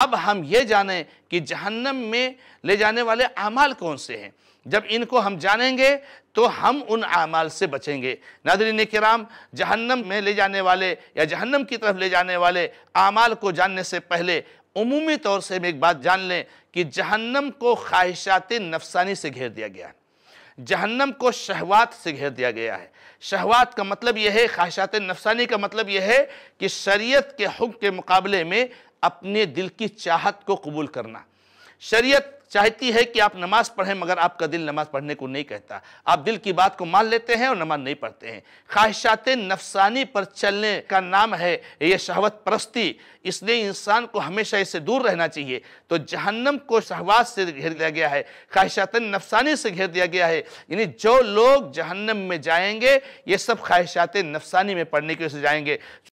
अब हम ये जानें कि जहन्नम में ले जाने वाले अमाल कौन से हैं जब इनको हम जानेंगे तो हम उन अमाल से बचेंगे नादरीन कराम जहन्नम में ले जाने वाले या जहन्नम की तरफ ले जाने वाले अमाल को जानने से पहले उमूमी तौर से हम एक बात जान लें कि जहन्नम को ख्वाहिशात नफसानी से घेर दिया गया है जहन्नम को शहवात से घेर दिया गया है शहवात का मतलब यह है ख्वाहिशात नफसानी का मतलब यह है कि शरीयत के हुक्म के मुकाबले में अपने दिल की चाहत को कबूल करना शरीयत चाहती है कि आप नमाज पढ़ें मगर आपका दिल नमाज पढ़ने को नहीं कहता आप दिल की बात को मान लेते हैं और नमाज नहीं पढ़ते हैं ख्वाहिशात नफसानी पर चलने का नाम है ये शहवत परस्ती इसलिए इंसान को हमेशा इससे दूर रहना चाहिए तो जहन्नम को शहवात से घेर दिया गया है ख्वाहिशात नफसानी से घेर दिया गया है यानी जो लोग जहन्नम में जाएंगे ये सब ख्वाहिशात नफसानी में पढ़ने की वजह से जाएंगे